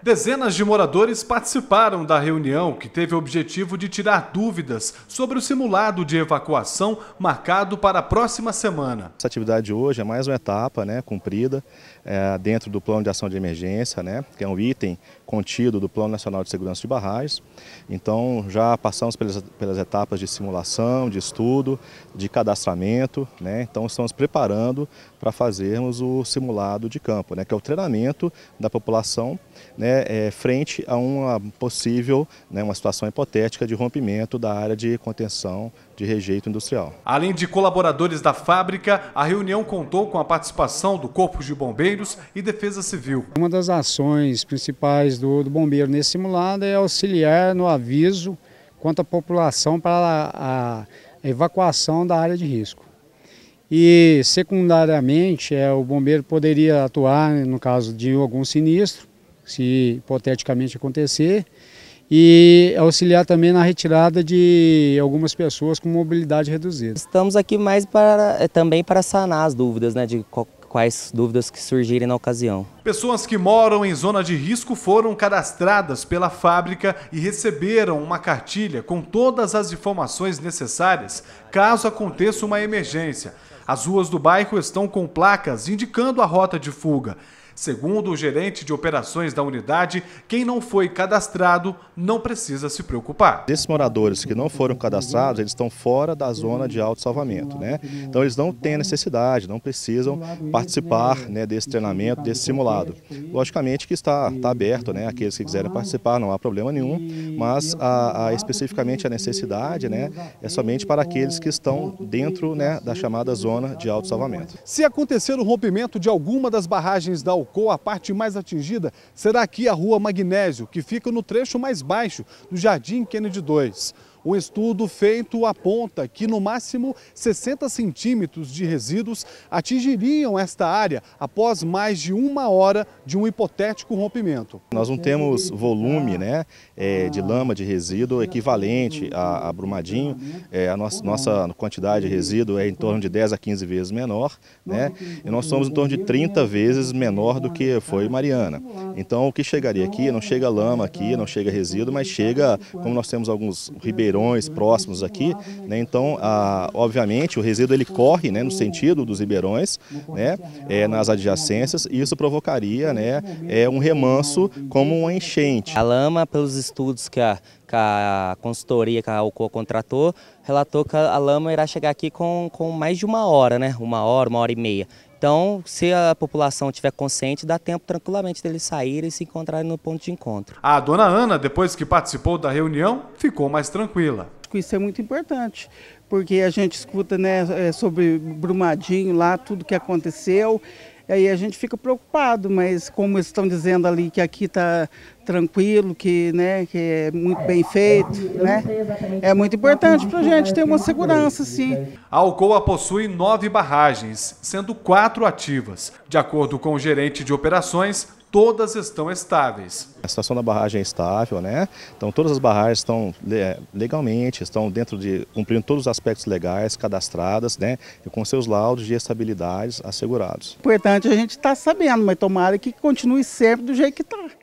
Dezenas de moradores participaram da reunião, que teve o objetivo de tirar dúvidas sobre o simulado de evacuação marcado para a próxima semana. Essa atividade hoje é mais uma etapa né, cumprida é, dentro do Plano de Ação de Emergência, né, que é um item contido do Plano Nacional de Segurança de Barragens. Então, já passamos pelas, pelas etapas de simulação, de estudo, de cadastramento. Né, então, estamos preparando para fazermos o simulado de campo, né, que é o treinamento da população né, né, é, frente a uma possível, né, uma situação hipotética de rompimento da área de contenção de rejeito industrial. Além de colaboradores da fábrica, a reunião contou com a participação do Corpo de Bombeiros e Defesa Civil. Uma das ações principais do, do bombeiro nesse simulado é auxiliar no aviso quanto à população para a, a evacuação da área de risco. E secundariamente, é, o bombeiro poderia atuar no caso de algum sinistro se hipoteticamente acontecer, e auxiliar também na retirada de algumas pessoas com mobilidade reduzida. Estamos aqui mais para, é, também para sanar as dúvidas, né, de quais dúvidas que surgirem na ocasião. Pessoas que moram em zona de risco foram cadastradas pela fábrica e receberam uma cartilha com todas as informações necessárias caso aconteça uma emergência. As ruas do bairro estão com placas indicando a rota de fuga. Segundo o gerente de operações da unidade, quem não foi cadastrado não precisa se preocupar. Esses moradores que não foram cadastrados, eles estão fora da zona de salvamento né? Então eles não têm necessidade, não precisam participar né, desse treinamento, desse simulado. Logicamente que está, está aberto, né? Aqueles que quiserem participar, não há problema nenhum, mas a, a especificamente a necessidade, né? É somente para aqueles que estão dentro né, da chamada zona de salvamento Se acontecer o rompimento de alguma das barragens da Alcoa, a parte mais atingida será aqui a Rua Magnésio, que fica no trecho mais baixo do Jardim Kennedy 2. Um estudo feito aponta que no máximo 60 centímetros de resíduos atingiriam esta área após mais de uma hora de um hipotético rompimento. Nós não temos volume né, é, de ah. lama de resíduo equivalente a, a Brumadinho. É, a nossa, nossa quantidade de resíduo é em torno de 10 a 15 vezes menor. Né, e nós somos em torno de 30 vezes menor do que foi Mariana. Então o que chegaria aqui, não chega lama aqui, não chega resíduo, mas chega, como nós temos alguns ribeirões, ribeirões próximos aqui, né? Então, a, obviamente, o resíduo ele corre, né, no sentido dos ribeirões, né, é, nas adjacências, e isso provocaria, né, é um remanso como uma enchente. A lama, pelos estudos que a que a consultoria, que a UCO contratou, relatou que a lama irá chegar aqui com, com mais de uma hora, né? Uma hora, uma hora e meia. Então, se a população estiver consciente, dá tempo tranquilamente deles saírem e se encontrarem no ponto de encontro. A dona Ana, depois que participou da reunião, ficou mais tranquila. Isso é muito importante, porque a gente escuta né, é, sobre Brumadinho lá, tudo que aconteceu aí a gente fica preocupado, mas como estão dizendo ali que aqui está tranquilo, que, né, que é muito bem feito, né? É muito importante para a gente ter uma segurança, sim. A Alcoa possui nove barragens, sendo quatro ativas. De acordo com o gerente de operações, todas estão estáveis. A situação da barragem é estável, né? Então todas as barragens estão é, legalmente, estão dentro de cumprindo todos os aspectos legais, cadastradas, né? E com seus laudos de estabilidades assegurados. Importante a gente está sabendo, mas tomara que continue sempre do jeito que está.